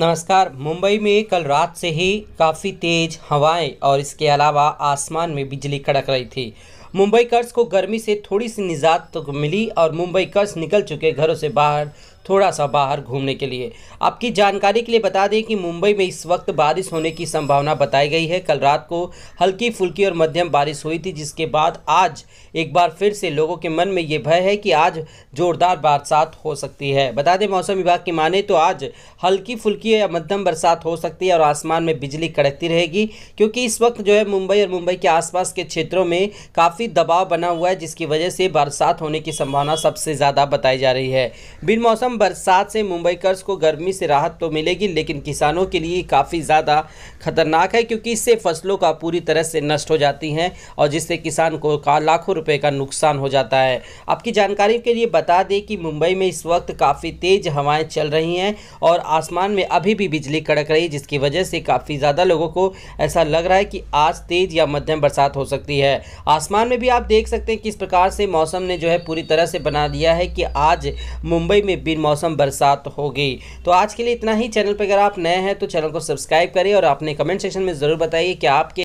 नमस्कार मुंबई में कल रात से ही काफ़ी तेज़ हवाएं और इसके अलावा आसमान में बिजली कड़क रही थी मुंबई कर्ज को गर्मी से थोड़ी सी निजात तो मिली और मुंबई कर्ज निकल चुके घरों से बाहर थोड़ा सा बाहर घूमने के लिए आपकी जानकारी के लिए बता दें कि मुंबई में इस वक्त बारिश होने की संभावना बताई गई है कल रात को हल्की फुल्की और मध्यम बारिश हुई थी जिसके बाद आज एक बार फिर से लोगों के मन में ये भय है कि आज जोरदार बरसात हो सकती है बता दें मौसम विभाग की माने तो आज हल्की फुल्की या मध्यम बरसात हो सकती है और आसमान में बिजली कड़कती रहेगी क्योंकि इस वक्त जो है मुंबई और मुंबई के आसपास के क्षेत्रों में काफ़ी काफ़ी दबाव बना हुआ है जिसकी वजह से बरसात होने की संभावना सबसे ज़्यादा बताई जा रही है बिन मौसम बरसात से मुंबई कर्ज को गर्मी से राहत तो मिलेगी लेकिन किसानों के लिए काफ़ी ज़्यादा खतरनाक है क्योंकि इससे फसलों का पूरी तरह से नष्ट हो जाती हैं और जिससे किसान को लाखों रुपये का नुकसान हो जाता है आपकी जानकारी के लिए बता दें कि मुंबई में इस वक्त काफ़ी तेज़ हवाएं चल रही हैं और आसमान में अभी भी बिजली कड़क रही जिसकी वजह से काफ़ी ज़्यादा लोगों को ऐसा लग रहा है कि आज तेज़ या मध्यम बरसात हो सकती है आसमान में भी आप देख सकते हैं किस प्रकार से मौसम ने जो है पूरी तरह से बना दिया है कि आज मुंबई में बिन मौसम बरसात गई तो आज के लिए इतना ही चैनल पर अगर आप नए हैं तो चैनल को सब्सक्राइब करें और अपने कमेंट सेक्शन में ज़रूर बताइए कि आपके